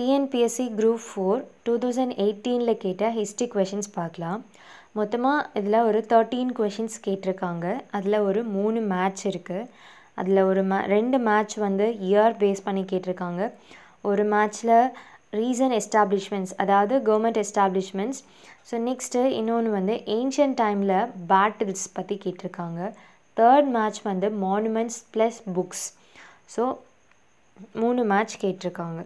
TNPSC group four two thousand எயிட்டீனில் கேட்ட history questions பார்க்கலாம் மொத்தமாக இதில் ஒரு தேர்ட்டீன் கொஷின்ஸ் கேட்டிருக்காங்க அதில் ஒரு மூணு மேட்ச் இருக்குது அதில் ஒரு மே ரெண்டு மேட்ச் வந்து இயர் பேஸ் பண்ணி கேட்டிருக்காங்க ஒரு மேட்ச்சில் ரீசன் எஸ்டாப்ளிஷ்மெண்ட்ஸ் அதாவது கவர்மெண்ட் எஸ்டாப்ளிஷ்மெண்ட்ஸ் ஸோ நெக்ஸ்ட்டு இன்னொன்று வந்து ஏன்ஷியன் டைமில் பேட்டில்ஸ் பற்றி கேட்டிருக்காங்க தேர்ட் மேட்ச் வந்து மானுமெண்ட்ஸ் ப்ளஸ் புக்ஸ் ஸோ மூணு மேட்ச் கேட்டிருக்காங்க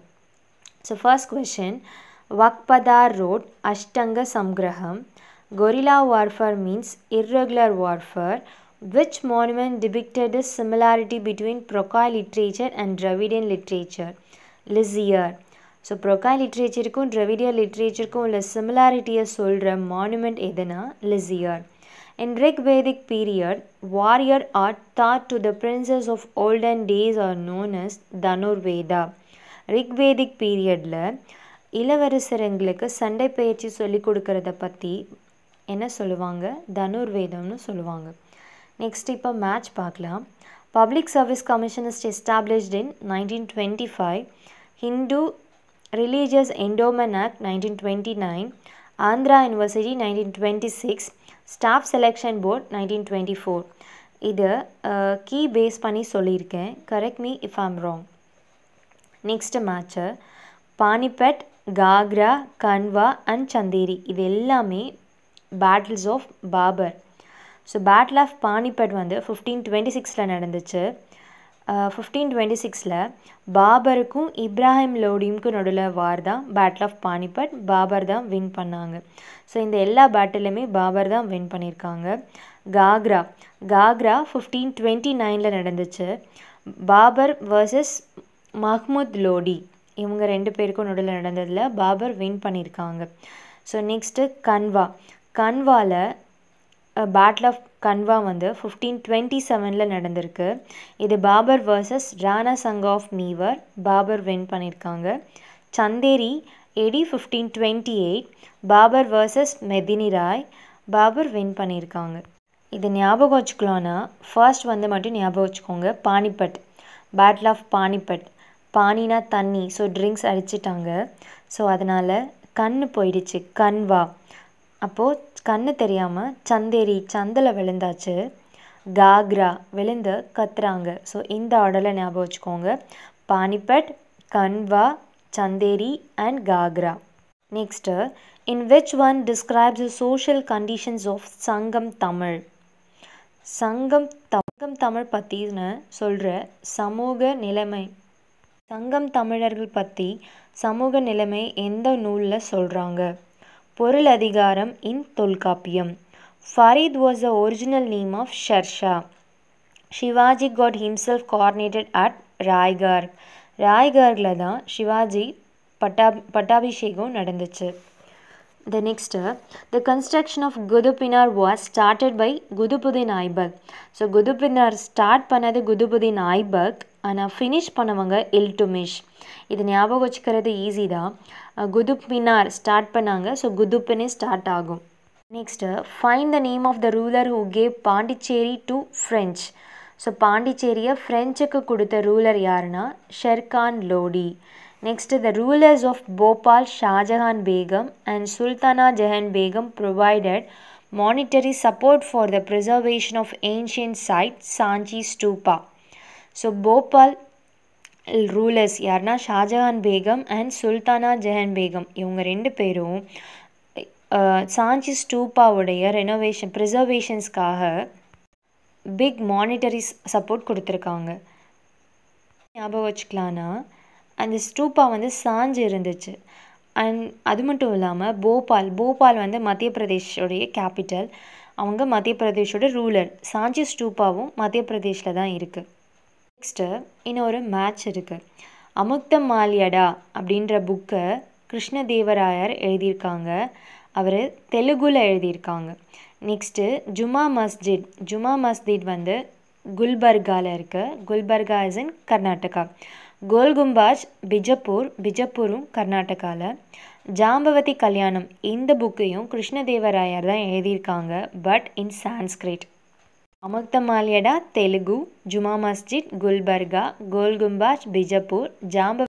So first question, Vakpadar wrote Ashtanga Samgraham. Gorilla warfare means irregular warfare. Which monument depicted the similarity between Prokai literature and Dravidian literature? Lizier. So Prokai literature and Dravidian literature kuhun similarity as soldier monument edana Lizier. In Rig Vedic period, warrior art taught to the princes of olden days are known as Danurveda. Veda. Rigvedic பீரியடில் இளவரசரங்களுக்கு சண்டை பயிற்சி சொல்லி கொடுக்கறத பற்றி என்ன சொல்லுவாங்க தனுர்வேதம்னு சொல்லுவாங்க நெக்ஸ்ட் இப்போ மேட்ச் பார்க்கலாம் public service commission is established in nineteen twenty five Hindu religious endowment act nineteen twenty nine Andhra university nineteen twenty six staff selection board nineteen twenty four இதை கீ பேஸ் பண்ணி சொல்லியிருக்கேன் correct me if I'm wrong next match Panipat Ghaghra Khanwa and Chanderi இது எல்லாமே battles of Babur so battle of Panipat வந்து fifteen twenty சிக்ஸில் நடந்துச்சு fifteen twenty சிக்ஸில் பாபருக்கும் இப்ராஹிம் லோடியும்க்கும் நடுவில் வார் தான் பேட்டில் ஆஃப் பானிபட் பாபர் தான் வின் பண்ணாங்க ஸோ இந்த எல்லா பேட்டிலுமே பாபர் தான் வின் பண்ணியிருக்காங்க காக்ரா காக்ரா ஃபிஃப்டீன் டுவெண்ட்டி நைனில் நடந்துச்சு பாபர் வர்சஸ் மஹ்மூத் லோடி இவங்க ரெண்டு பேருக்கும் நடுவில் நடந்ததில் பாபர் வின் பண்ணியிருக்காங்க ஸோ நெக்ஸ்ட்டு கன்வா கன்வாவில் பேட்டில் ஆஃப் கன்வா வந்து ஃபிஃப்டீன் டுவெண்ட்டி செவனில் நடந்திருக்கு இது Babur versus Rana Sanga of Mewar Babur win பண்ணியிருக்காங்க Chanderi AD fifteen twenty eight Babur versus Medini Rai Babur win பண்ணியிருக்காங்க இது ஞாபகம் வச்சுக்கலான்னா ஃபர்ஸ்ட் வந்து மட்டும் ஞாபகம் வச்சுக்கோங்க பானிபட் பேட்டில் ஆஃப் பானிபட் பானினா தண்ணி ஸோ ட்ரிங்க்ஸ் அடிச்சிட்டாங்க ஸோ அதனால் கண் போயிடுச்சு கண்வா அப்போது கண் தெரியாமல் சந்தேரி சந்தில் விழுந்தாச்சு காக்ரா விழுந்து கத்துறாங்க ஸோ இந்த ஆர்டரில் ஞாபகம் வச்சுக்கோங்க Panipat Khanwa Chanderi and Ghaghra next in which one describes social conditions of Sangam Tamil சங்கம் தங்கம் தமிழ் பற்றின சொல்கிற சமூக நிலைமை சங்கம் தமிழர்கள் பற்றி சமூக நிலைமை எந்த நூலில் சொல்கிறாங்க பொருள் அதிகாரம் in Tolkappiyam Farid was the original name of Sher Shah Shivaji got himself coordinated at Raigad ராய்கார்கில் தான் சிவாஜி பட்டா பட்டாபிஷேகம் நடந்துச்சு The next, uh, the construction of Gudupinar was started by Gudupuddin Aibak. So Qutub Minar start பண்ணது குதுபுதீன் ஐபக் ஆனால் ஃபினிஷ் பண்ணவங்க இல்டுமிஷ் இது ஞாபகம் வச்சுக்கிறது ஈஸி தான் குதுப்பினார் ஸ்டார்ட் பண்ணாங்க ஸோ குதுப்பினே ஸ்டார்ட் ஆகும் next find the name of the ruler who gave Pondicherry to French so பாண்டிச்சேரியை ஃப்ரெஞ்சுக்கு கொடுத்த ரூலர் யாருன்னா Sher Khan Lodi Next, the rulers of Bhopal, Shahjahan Begum and Sultana Jahan Begum provided monetary support for the preservation of ancient site Sanchi Stupa. So Bhopal rulers யாருன்னா Shah Jahan Begum and Sultana Jahan Begum இவங்க ரெண்டு பேரும் சாஞ்சி ஸ்டூப்பாவுடைய renovation ப்ரிசர்வேஷன்ஸ்க்காக பிக் மானிட்டரி சப்போர்ட் கொடுத்துருக்காங்க ஞாபகம் வச்சுக்கலான்னா அந்த ஸ்தூபா வந்து சாஞ்சு இருந்துச்சு அண்ட் அது மட்டும் இல்லாமல் போபால் போபால் வந்து மத்திய பிரதேஷோடைய கேபிட்டல் அவங்க மத்திய பிரதேஷோட ரூலர் சாஞ்சி ஸ்தூபாவும் மத்திய பிரதேஷில் தான் இருக்குது நெக்ஸ்ட்டு இன்னொரு மேட்ச் இருக்குது அமுக்த மாலியடா அப்படின்ற புக்கை கிருஷ்ணதேவராயர் எழுதியிருக்காங்க அவர் தெலுங்குல எழுதியிருக்காங்க நெக்ஸ்ட்டு ஜுமா மஸ்ஜித் ஜுமா மஸ்ஜித் வந்து குல்பர்காவில் இருக்குது குல்பர்கா இஸ் இன் கர்நாடகா கோல்கும்பாஜ் பிஜப்பூர் பிஜப்பூரும் கர்நாடகாவில் ஜாம்பவதி கல்யாணம் இந்த புக்கையும் கிருஷ்ணதேவராயர் தான் எழுதியிருக்காங்க பட் இன் சான்ஸ்கிரிட் மாலியடா தெலுங்கு ஜுமா மஸ்ஜித் குல்பர்கா கோல்கும்பாஜ் பிஜப்பூர் ஜாம்ப